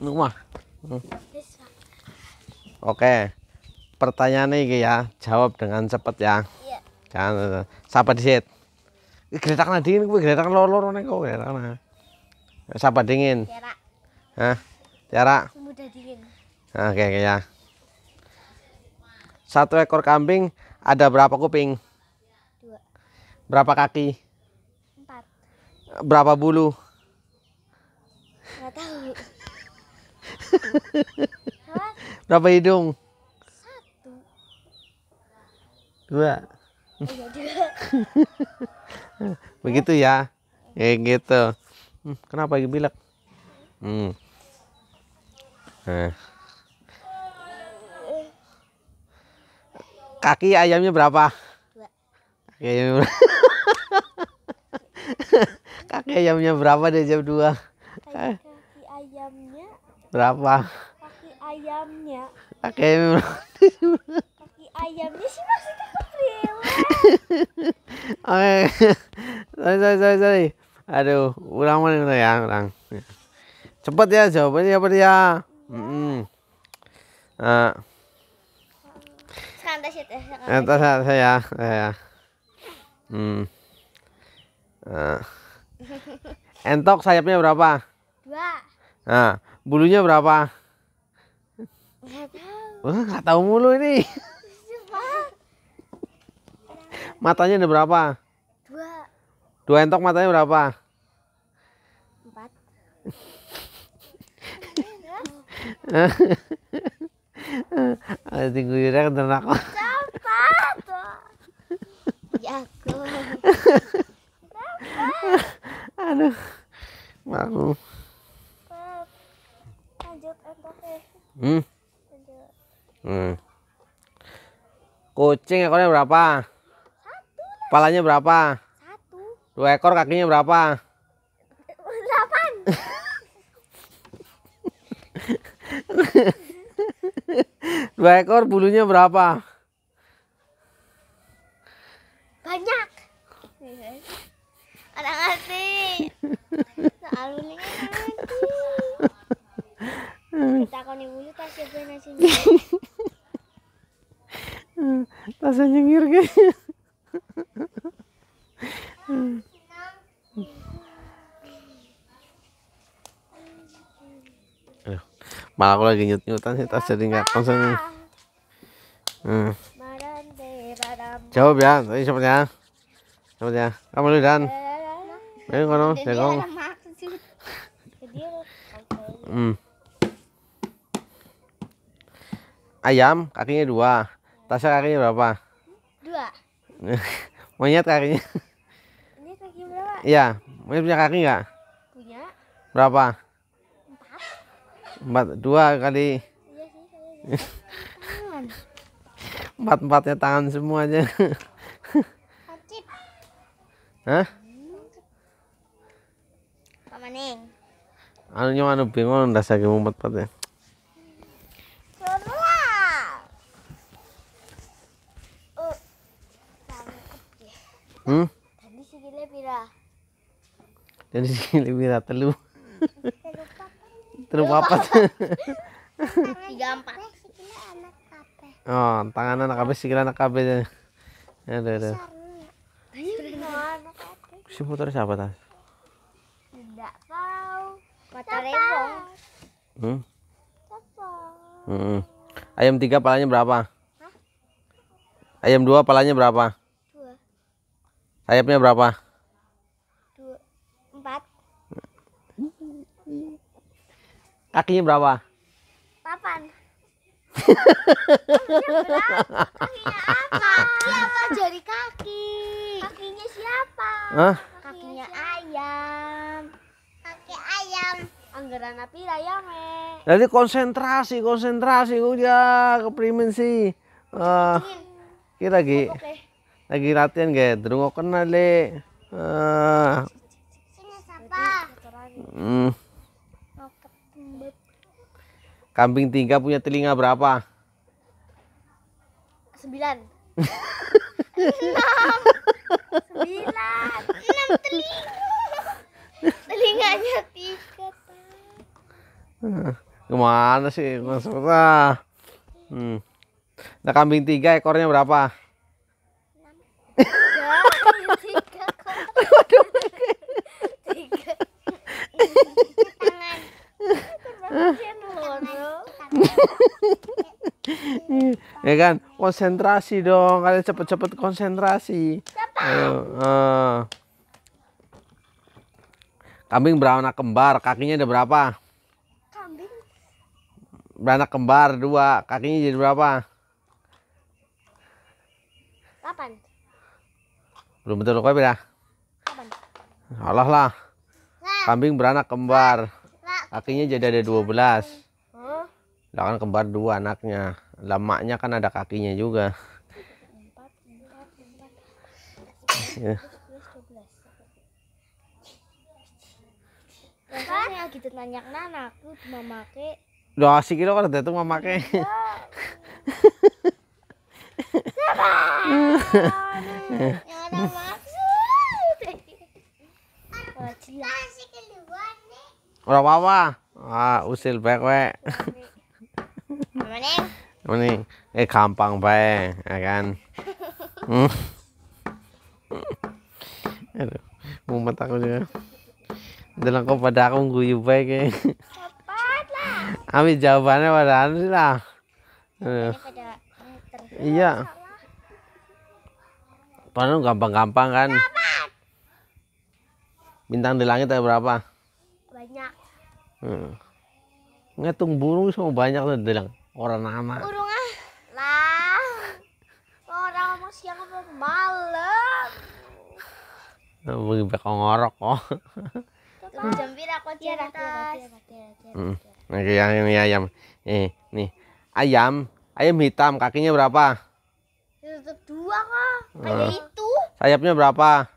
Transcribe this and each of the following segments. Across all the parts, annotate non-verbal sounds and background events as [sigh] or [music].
rumah. Hmm. Oke. Pertanyaan ini ya, jawab dengan cepat ya. Iya. Jangan siapa dikit. Gretak nadi ini gue geretak loro nih ning geretak nih, eh, Sapa dingin? Tiara. Hah? Tiara. Mudah dingin. Ah, oke, ya. Satu ekor kambing ada berapa kuping? Dua. Berapa kaki? Empat. Berapa bulu? Enggak tahu. [laughs] Berapa hidung? Satu. Dua. Oh, iya, [laughs] Begitu ya. Ya gitu. Hmm, kenapa lagi bilang? Hmm. Eh. Kaki ayamnya berapa? [laughs] Kaki ayamnya berapa? Kaki ayamnya berapa deh jam 2? berapa kaki ayamnya kaki ayam kaki ayamnya sih maksudnya kepril [laughs] oke sorry sorry sorry sorry aduh ulang mana ya ulang cepet ya jawabannya apa dia ya. mm -mm. Uh. santai sih santai santai ya ya, ya. hmm uh. [laughs] entok sayapnya berapa dua nah Bulunya berapa? Enggak tahu. Wah, enggak tahu mulu ini. [laughs] matanya ada berapa? Dua. Dua entok matanya berapa? Empat. [laughs] Ada tinggu yurek dan aku. Aduh, malu. Hmm. hmm. Kucing ekornya berapa? Satu. Palanya berapa? Satu. Dua ekor kakinya berapa? Delapan. [laughs] Dua ekor bulunya berapa? Banyak. Ada ngerti. [laughs] Soal ngerti. Hmm. kita wulu tas ya ben Tas nyengir hmm, ke. Hmm. malah aku lagi nyut-nyutan sih tas jadi nggak konsen. Hmm. Jawab ya, siapa tadi siapa Sepertinya. Ya. Kamu lu dan. Ayo kono, jago. Hmm. ayam kakinya dua. Tasya kakinya berapa? Dua. [laughs] monyet kakinya. Ini kaki berapa? Iya, monyet punya kaki nggak? Punya. Berapa? Empat. Empat dua kali. Iya [laughs] empat empatnya tangan semua aja. Hah? Pamaning. Anu nyawa anu bingung dasar ke empat empat empatnya. ಹ್ಮ್ ದಂಡಿಸಿಗಿಲೆ ಬೀರ ತಲು terus papat tiga empat oh tangan anak kabe sikil anak kabe. aduh aduh si motor siapa tas tidak tahu motor hmm hmm ayam tiga palanya berapa ayam dua palanya berapa Sayapnya berapa? Dua, empat. Kakinya berapa? Papan. Kakinya apa? Siapa jadi kaki? Kakinya siapa? Hah? Kakinya ayam. Kaki ayam. Anggaran api ayame. Jadi konsentrasi, konsentrasi udah keprimen sih. Uh, kita lagi lagi latihan gak durung kenal le eh. hmm. kambing tiga punya telinga berapa sembilan enam sembilan [laughs] enam telinga telinganya tiga kemana sih mas hmm. nah kambing tiga ekornya berapa ya kan konsentrasi dong kalian cepet-cepet konsentrasi ayo uh. kambing beranak kembar kakinya ada berapa kambing beranak kembar dua kakinya jadi berapa kapan belum betul kau beda Delapan. Allah lah kambing beranak kembar kakinya jadi ada dua belas lah kan kembar dua anaknya. lamanya kan ada kakinya juga. Empat, empat, empat. Makanya gitu nanya anak aku cuma make. Lah asik kan itu mama ke. Ora Ah, usil baik ini, Mending. Eh gampang bae, ya kan. Hmm. Aduh, mau mata aku juga. Dalam kok pada aku guyu bae ke. Cepat lah. Ambil jawabannya anu sih lah. Eh, iya. Padahal gampang-gampang kan. Bintang di langit ada berapa? Banyak. Hmm. Ngetung burung semua banyak tuh delang. Orang nama. burung ah. Lah. Orang mau siang apa malam. mau bakal ngorok oh. kok. Jam aku iya, di atas. Hmm. Oke, yang ini ayam. Eh, nih. Ayam, ayam hitam kakinya berapa? Dua kak. Hmm. Kayak itu. Sayapnya berapa?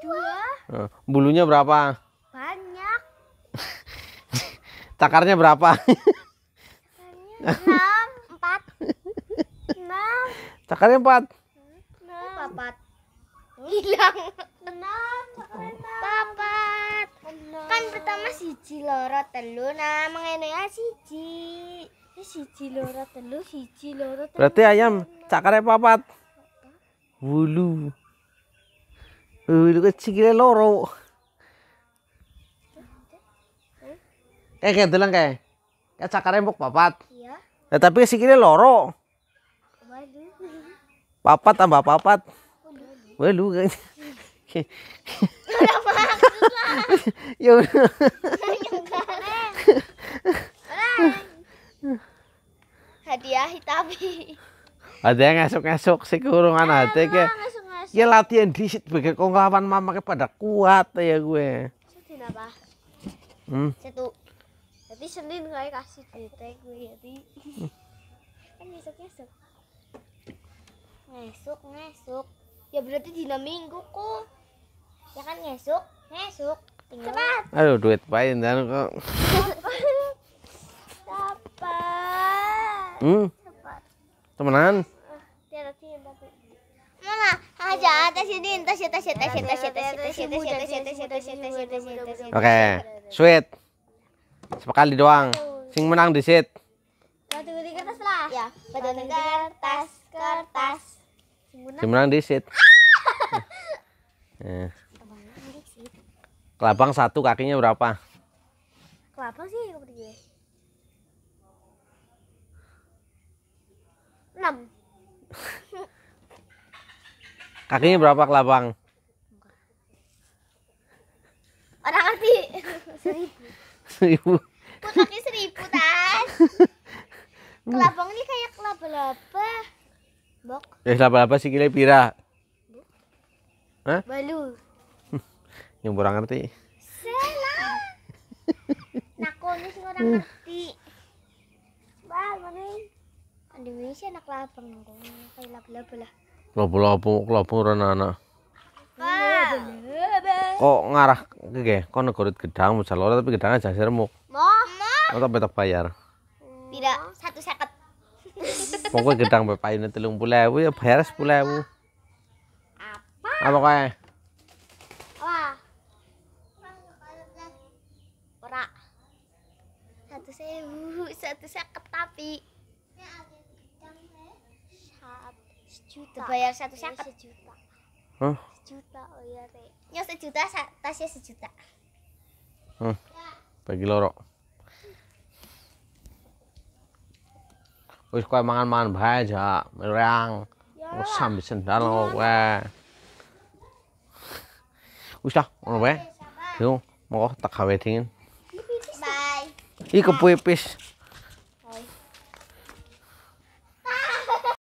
Dua. Hmm. Bulunya berapa? Banyak. Cakarnya [laughs] berapa? [laughs] enam empat enam cakar empat enam empat hilang enam papat kan pertama siji loro telu nah mengene ya siji ya siji loro telu siji loro telu berarti ayam cakare papat wulu wulu kecil loro eh kayak delang kayak kayak cakare mbok papat Nah, tapi sikile loro. Papat tambah papat. Wah kan. Ya, hadiah hitabi. Ada yang ngasuk-ngasuk si kurungan ah, hati ke. Ya latihan disit sebagai kong lawan mama kepada kuat ya gue. Apa? Hmm. Satu jadi Senin kayak kasih cerita gue jadi kan besok besok ngesuk ngesuk ya berarti di minggu kok ya kan ngesuk ngesuk tinggal aduh duit pahin dan kok dapat hmm temenan Oke, okay. sweet. Sekali doang. Sing menang disit. Batu di kertas lah. Ya, batu di kertas kertas. Sing menang disit. [laughs] Eh. Kelabang satu kakinya berapa? Kelabang sih berdua. Enam. [laughs] kakinya berapa kelabang? Orang arti [laughs] Seribu seribu kotaknya seribu tas [laughs] kelabang ini kayak kelaba-laba bok Eh, kelaba-laba sih kira pira Hah? balu [laughs] yang kurang ngerti salah nakonya sih kurang hmm. ngerti bal mana Indonesia anak labang kayak laba-laba lah laba-laba kelabang orang anak, -anak kok ngarah ke kok negorit gedang misal tapi gedangnya aja sermuk mau tak betok bayar tidak satu seket pokoknya gedang bapaknya telung pulau ya bayar sepuluh ewu apa apa kaya wah ora satu sewu satu seket tapi satu juta bayar satu seket sejuta huh? sejuta oh iya rek nyos sejuta sa, tasnya sejuta hmm. bagi loro wis kowe mangan-mangan bae aja mereng wis ya. sambil sendal kowe wis lah ngono bae yo mau tak kawe dingin bye iki kepipis Bye.